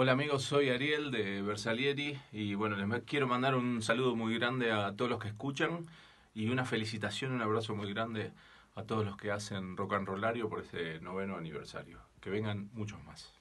Hola amigos, soy Ariel de Bersalieri y bueno, les quiero mandar un saludo muy grande a todos los que escuchan y una felicitación, un abrazo muy grande a todos los que hacen Rock and Rollario por este noveno aniversario. Que vengan muchos más.